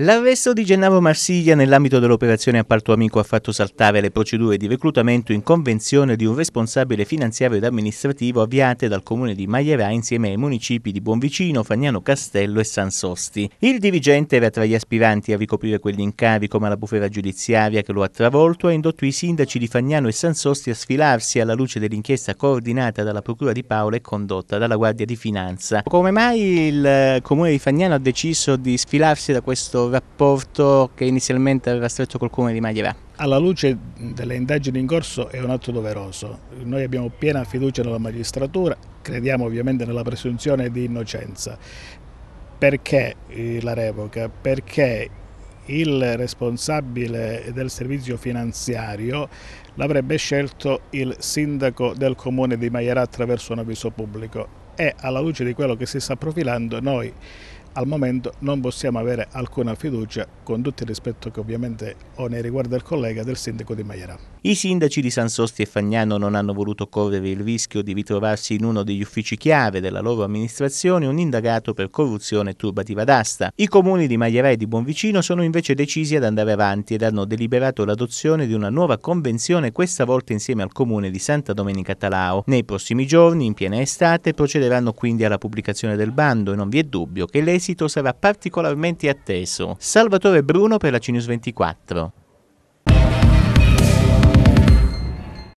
L'arresto di Gennaro Marsiglia nell'ambito dell'operazione Apparto Amico ha fatto saltare le procedure di reclutamento in convenzione di un responsabile finanziario ed amministrativo avviate dal comune di Maierà insieme ai municipi di Buonvicino, Fagnano Castello e San Sosti. Il dirigente era tra gli aspiranti a ricoprire quell'incarico, ma la bufera giudiziaria che lo ha travolto ha indotto i sindaci di Fagnano e San Sosti a sfilarsi alla luce dell'inchiesta coordinata dalla Procura di Paola e condotta dalla Guardia di Finanza. Come mai il eh, comune di Fagnano ha deciso di sfilarsi da questo rapporto che inizialmente aveva stretto col comune di Magliera. Alla luce delle indagini in corso è un atto doveroso. Noi abbiamo piena fiducia nella magistratura, crediamo ovviamente nella presunzione di innocenza. Perché la revoca? Perché il responsabile del servizio finanziario l'avrebbe scelto il sindaco del comune di Maiera attraverso un avviso pubblico e alla luce di quello che si sta profilando noi al momento non possiamo avere alcuna fiducia, con tutto il rispetto che ovviamente ho nei riguardi del collega, del sindaco di Maiera. I sindaci di San Sosti e Fagnano non hanno voluto correre il rischio di ritrovarsi in uno degli uffici chiave della loro amministrazione un indagato per corruzione turbativa d'asta. I comuni di Maiera e di Buonvicino sono invece decisi ad andare avanti ed hanno deliberato l'adozione di una nuova convenzione, questa volta insieme al comune di Santa Domenica Talao. Nei prossimi giorni, in piena estate, procederanno quindi alla pubblicazione del bando e non vi è dubbio che l'esito esito sarà particolarmente atteso. Salvatore Bruno per la Cinus 24.